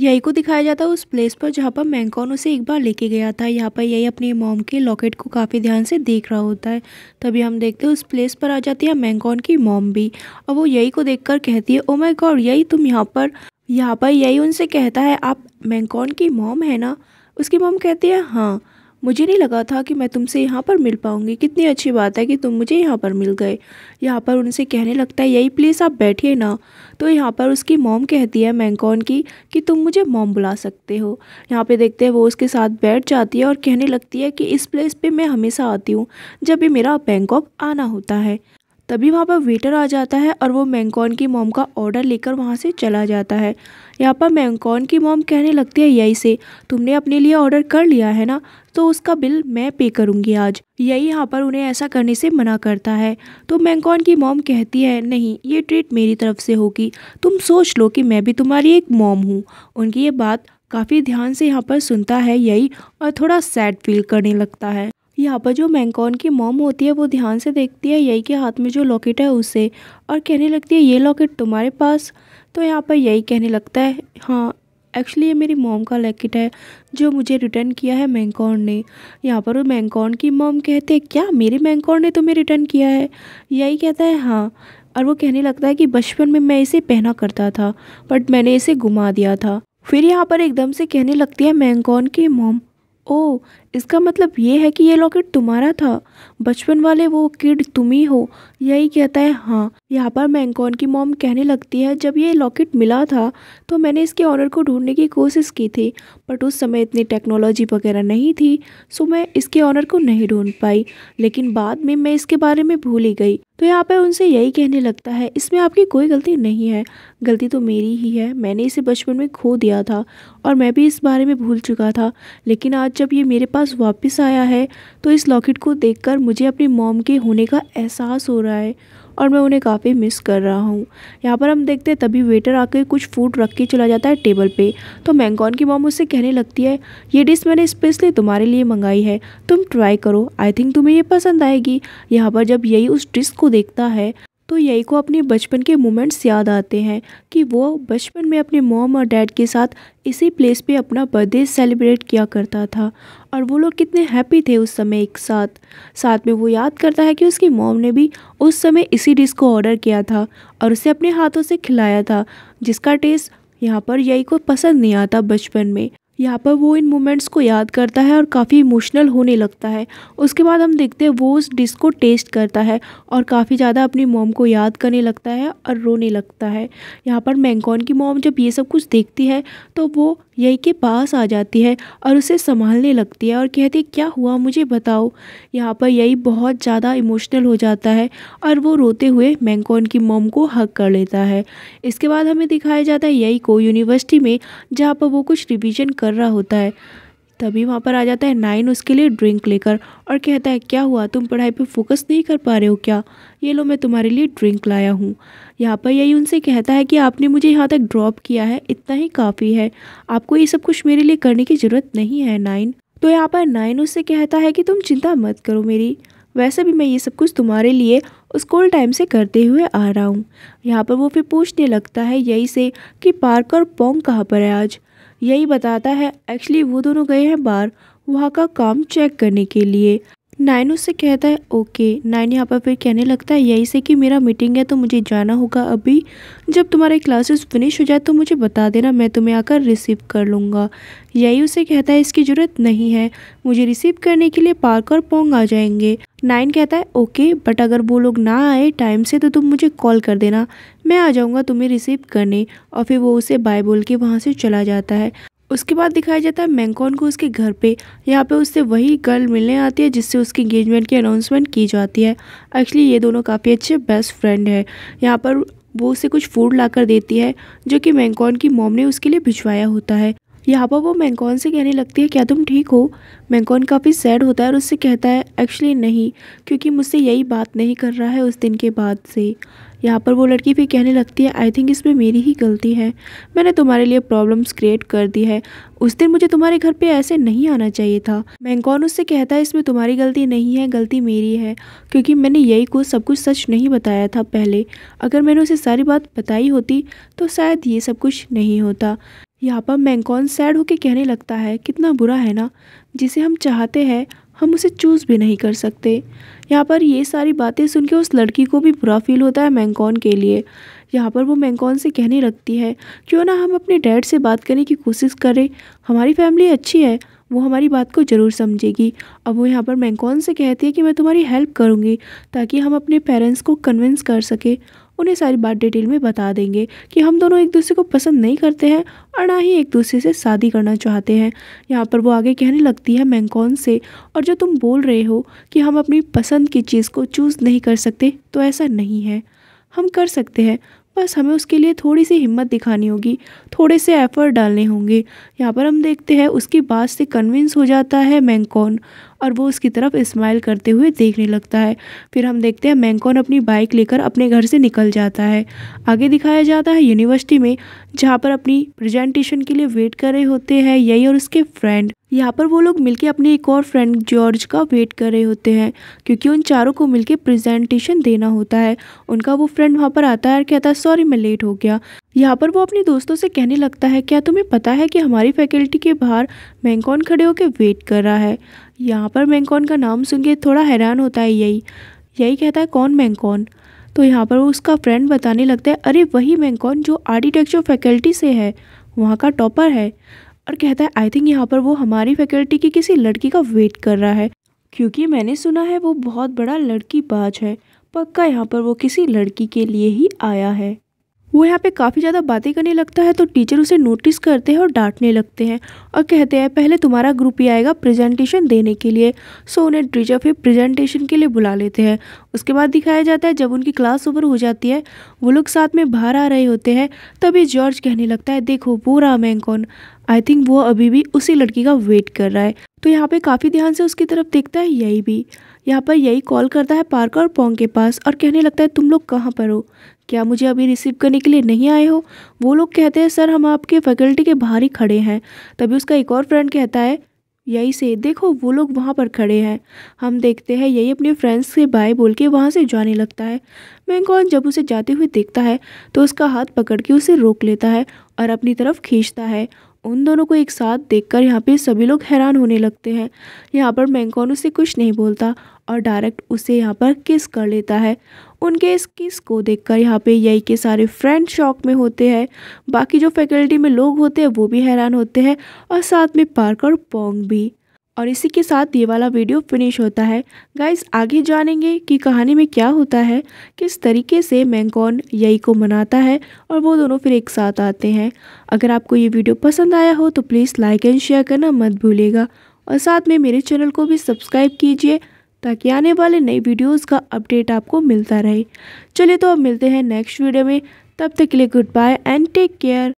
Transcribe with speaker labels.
Speaker 1: यही को दिखाया जाता है उस प्लेस पर जहाँ पर मैंकॉन उसे एक बार लेके गया था यहाँ पर यही अपनी मॉम के लॉकेट को काफ़ी ध्यान से देख रहा होता है तभी हम देखते हैं उस प्लेस पर आ जाती है मैंकॉन की मॉम भी और वो यही को देखकर कहती है ओ माय गॉड यही तुम यहाँ पर यहाँ पर यही उनसे कहता है आप मैंकॉन की मॉम है ना उसकी मॉम कहती है हाँ मुझे नहीं लगा था कि मैं तुमसे यहाँ पर मिल पाऊँगी कितनी अच्छी बात है कि तुम मुझे यहाँ पर मिल गए यहाँ पर उनसे कहने लगता है यही प्लीज़ आप बैठिए ना तो यहाँ पर उसकी मॉम कहती है मैंकॉन की कि तुम मुझे मॉम बुला सकते हो यहाँ पे देखते हैं वो उसके साथ बैठ जाती है और कहने लगती है कि इस प्लेस पर मैं हमेशा आती हूँ जब भी मेरा बैंकॉक आना होता है तभी वहाँ पर वेटर आ जाता है और वो मैंगकॉन की मोम का ऑर्डर लेकर वहाँ से चला जाता है यहाँ पर मैंगकॉन की मोम कहने लगती है यही से तुमने अपने लिए ऑर्डर कर लिया है ना तो उसका बिल मैं पे करूँगी आज यही यहाँ पर उन्हें ऐसा करने से मना करता है तो मैंगकॉन की मोम कहती है नहीं ये ट्रीट मेरी तरफ से होगी तुम सोच लो कि मैं भी तुम्हारी एक मोम हूँ उनकी ये बात काफ़ी ध्यान से यहाँ पर सुनता है यही और थोड़ा सैड फील करने लगता है यहाँ पर जो मैंकॉन की मोम होती है वो ध्यान से देखती है यही के हाथ में जो लॉकेट है उसे और कहने लगती है ये लॉकेट तुम्हारे पास तो यहाँ पर यही कहने लगता है हाँ एक्चुअली ये मेरी मोम का लॉकेट है जो मुझे रिटर्न किया है मैंकॉन ने यहाँ पर वो मैंकॉन की मोम कहते हैं क्या मेरे मैंकॉन ने तुम्हें रिटर्न किया है यही कहता है हाँ और वो कहने लगता है कि बचपन में मैं इसे पहना करता था बट मैंने इसे घुमा दिया था फिर यहाँ पर एकदम से कहने लगती है मैंकॉन की मोम ओ इसका मतलब ये है कि ये लॉकेट तुम्हारा था बचपन वाले वो किड तुम ही हो यही कहता है हाँ यहाँ पर मैंगकॉन की मॉम कहने लगती है जब ये लॉकेट मिला था तो मैंने इसके ऑनर को ढूंढने की कोशिश की थी बट उस समय इतनी टेक्नोलॉजी वगैरह नहीं थी सो मैं इसके ऑनर को नहीं ढूंढ पाई लेकिन बाद में मैं इसके बारे में भूल ही गई तो यहाँ पर उनसे यही कहने लगता है इसमें आपकी कोई गलती नहीं है गलती तो मेरी ही है मैंने इसे बचपन में खो दिया था और मैं भी इस बारे में भूल चुका था लेकिन आज जब ये मेरे पास वापस आया है तो इस लॉकेट को देख मुझे अपनी मॉम के होने का एहसास हो रहा है और मैं उन्हें काफ़ी मिस कर रहा हूँ यहाँ पर हम देखते हैं तभी वेटर आकर कुछ फूड रख के चला जाता है टेबल पे तो मैंगॉन की मॉम उससे कहने लगती है ये डिश मैंने स्पेशली तुम्हारे लिए मंगाई है तुम ट्राई करो आई थिंक तुम्हें ये पसंद आएगी यहाँ पर जब यही उस डिश को देखता है तो यही को अपने बचपन के मोमेंट्स याद आते हैं कि वो बचपन में अपने मॉम और डैड के साथ इसी प्लेस पे अपना बर्थडे सेलिब्रेट किया करता था और वो लोग कितने हैप्पी थे उस समय एक साथ साथ में वो याद करता है कि उसकी मॉम ने भी उस समय इसी डिश को ऑर्डर किया था और उसे अपने हाथों से खिलाया था जिसका टेस्ट यहाँ पर यही को पसंद नहीं आता बचपन में यहाँ पर वो इन मोमेंट्स को याद करता है और काफ़ी इमोशनल होने लगता है उसके बाद हम देखते हैं वो उस डिश को टेस्ट करता है और काफ़ी ज़्यादा अपनी मोम को याद करने लगता है और रोने लगता है यहाँ पर मैंगकॉन की मोम जब ये सब कुछ देखती है तो वो यही के पास आ जाती है और उसे संभालने लगती है और कहती है क्या हुआ मुझे बताओ यहाँ पर यही बहुत ज़्यादा इमोशनल हो जाता है और वो रोते हुए मैंगकॉन की मोम को हक कर लेता है इसके बाद हमें दिखाया जाता है यही को यूनिवर्सिटी में जहाँ पर वो कुछ रिविज़न कर कर रहा होता है तभी वहाँ पर आ जाता है नाइन उसके लिए ड्रिंक लेकर और कहता है क्या हुआ तुम पढ़ाई पे फोकस नहीं कर पा रहे हो क्या ये लो मैं तुम्हारे लिए ड्रिंक लाया हूँ यहाँ पर यही उनसे कहता है कि आपने मुझे यहाँ तक ड्रॉप किया है इतना ही काफ़ी है आपको ये सब कुछ मेरे लिए करने की ज़रूरत नहीं है नाइन तो यहाँ पर नाइन उससे कहता है कि तुम चिंता मत करो मेरी वैसे भी मैं ये सब कुछ तुम्हारे लिए स्कूल टाइम से करते हुए आ रहा हूँ यहाँ पर वो फिर पूछने लगता है यही से कि पार्क और पोंग कहाँ पर है आज यही बताता है एक्चुअली वो दोनों गए हैं बाहर वहाँ का काम चेक करने के लिए नाइन उससे कहता है ओके नाइन यहाँ पर फिर कहने लगता है यही से कि मेरा मीटिंग है तो मुझे जाना होगा अभी जब तुम्हारे क्लासेस फिनिश हो जाए तो मुझे बता देना मैं तुम्हें आकर रिसीव कर लूँगा यही उसे कहता है इसकी ज़रूरत नहीं है मुझे रिसीव करने के लिए पार्क और पोंग आ जाएंगे नाइन कहता है ओके बट अगर वो लोग ना आए टाइम से तो तुम मुझे कॉल कर देना मैं आ जाऊँगा तुम्हें रिसीव करने और फिर वो उसे बाय बोल के वहाँ से चला जाता है उसके बाद दिखाया जाता है मैंकॉन को उसके घर पे यहाँ पे उससे वही गर्ल मिलने आती है जिससे उसकी इंगेजमेंट की अनाउंसमेंट की जाती है एक्चुअली ये दोनों काफ़ी अच्छे बेस्ट फ्रेंड है यहाँ पर वो उसे कुछ फूड ला कर देती है जो कि मैंकॉन की मोम ने उसके लिए भिजवाया होता है यहाँ पर वो मैंकॉन से कहने लगती है क्या तुम ठीक हो मैंकॉन काफ़ी सैड होता है और उससे कहता है एक्चुअली नहीं क्योंकि मुझसे यही बात नहीं कर रहा है उस दिन के बाद से यहाँ पर वो लड़की फिर कहने लगती है आई थिंक इसमें मेरी ही गलती है मैंने तुम्हारे लिए प्रॉब्लम्स क्रिएट कर दी है उस दिन मुझे तुम्हारे घर पे ऐसे नहीं आना चाहिए था मैंगकॉन उससे कहता है इसमें तुम्हारी गलती नहीं है गलती मेरी है क्योंकि मैंने यही को सब कुछ सच नहीं बताया था पहले अगर मैंने उसे सारी बात बताई होती तो शायद ये सब कुछ नहीं होता यहाँ पर मैंगकॉन सैड होके कहने लगता है कितना बुरा है ना जिसे हम चाहते हैं हम उसे चूज़ भी नहीं कर सकते यहाँ पर ये सारी बातें सुन के उस लड़की को भी बुरा फील होता है मैंगकॉन के लिए यहाँ पर वो मैंगकॉन से कहने लगती है क्यों ना हम अपने डैड से बात करने की कोशिश करें हमारी फैमिली अच्छी है वो हमारी बात को ज़रूर समझेगी अब वो यहाँ पर मैंगकॉन से कहती है कि मैं तुम्हारी हेल्प करूँगी ताकि हम अपने पेरेंट्स को कन्विंस कर सकें उन्हें सारी बात डिटेल में बता देंगे कि हम दोनों एक दूसरे को पसंद नहीं करते हैं और ना ही एक दूसरे से शादी करना चाहते हैं यहाँ पर वो आगे कहने लगती है मैंगकॉन से और जो तुम बोल रहे हो कि हम अपनी पसंद की चीज़ को चूज़ नहीं कर सकते तो ऐसा नहीं है हम कर सकते हैं बस हमें उसके लिए थोड़ी सी हिम्मत दिखानी होगी थोड़े से एफर्ट डालने होंगे यहाँ पर हम देखते हैं उसकी बात से कन्विंस हो जाता है मैंकॉन और वो उसकी तरफ स्माइल करते हुए देखने लगता है फिर हम देखते हैं मैंकॉन अपनी बाइक लेकर अपने घर से निकल जाता है आगे दिखाया जाता है यूनिवर्सिटी में जहाँ पर अपनी प्रजेंटेशन के लिए वेट कर रहे होते हैं यही और उसके फ्रेंड यहाँ पर वो लोग मिलके अपने एक और फ्रेंड जॉर्ज का वेट कर रहे होते हैं क्योंकि उन चारों को मिलके प्रेजेंटेशन देना होता है उनका वो फ्रेंड वहाँ पर आता है और कहता है सॉरी मैं लेट हो गया यहाँ पर वो अपने दोस्तों से कहने लगता है क्या तुम्हें पता है कि हमारी फैकल्टी के बाहर मैंकॉन खड़े होकर वेट कर रहा है यहाँ पर मैंकॉन का नाम सुन के थोड़ा हैरान होता है यही यही कहता है कौन मैंकॉन तो यहाँ पर वो उसका फ्रेंड बताने लगता है अरे वही मैंकॉन जो आर्किटेक्चर फैकल्टी से है वहाँ का टॉपर है और कहता है आई थिंक यहाँ पर वो हमारी फैकल्टी की किसी लड़की का वेट कर रहा है क्योंकि मैंने सुना है वो बहुत बड़ा लड़की बाज है पक्का यहाँ पर वो किसी लड़की के लिए ही आया है वो यहाँ पे काफ़ी ज़्यादा बातें करने लगता है तो टीचर उसे नोटिस करते हैं और डांटने लगते हैं और कहते हैं पहले तुम्हारा ग्रुप ही आएगा प्रेजेंटेशन देने के लिए सो उन्हें टीचर फिर प्रेजेंटेशन के लिए बुला लेते हैं उसके बाद दिखाया जाता है जब उनकी क्लास ओवर हो जाती है वो लोग साथ में बाहर आ रहे होते हैं तभी जॉर्ज कहने लगता है देखो वो रहा मैंकॉन आई थिंक वो अभी भी उसी लड़की का वेट कर रहा है तो यहाँ पे काफ़ी ध्यान से उसकी तरफ देखता है यही भी यहाँ पर यही कॉल करता है पार्कर और पोंग के पास और कहने लगता है तुम लोग कहाँ पर हो क्या मुझे अभी रिसीव करने के लिए नहीं आए हो वो लोग कहते हैं सर हम आपके फैकल्टी के बाहर ही खड़े हैं तभी उसका एक और फ्रेंड कहता है यही से देखो वो लोग वहाँ पर खड़े हैं हम देखते हैं यही अपने फ्रेंड्स से बाय बोल के वहाँ से जाने लगता है मैंगॉन जब उसे जाते हुए देखता है तो उसका हाथ पकड़ के उसे रोक लेता है और अपनी तरफ खींचता है उन दोनों को एक साथ देखकर यहाँ पे सभी लोग हैरान होने लगते हैं यहाँ पर मैंगकॉन उसे कुछ नहीं बोलता और डायरेक्ट उसे यहाँ पर किस कर लेता है उनके इस किस को देखकर यहाँ पर यही के सारे फ्रेंड शॉक में होते हैं बाकी जो फैकल्टी में लोग होते हैं वो भी हैरान होते हैं और साथ में पार्क और पोंग भी और इसी के साथ ये वाला वीडियो फिनिश होता है गाइस आगे जानेंगे कि कहानी में क्या होता है किस तरीके से मैंगकॉन यई को मनाता है और वो दोनों फिर एक साथ आते हैं अगर आपको ये वीडियो पसंद आया हो तो प्लीज़ लाइक एंड शेयर करना मत भूलेगा और साथ में मेरे चैनल को भी सब्सक्राइब कीजिए ताकि आने वाले नई वीडियोज़ का अपडेट आपको मिलता रहे चलिए तो अब मिलते हैं नेक्स्ट वीडियो में तब तक के लिए goodbye and take care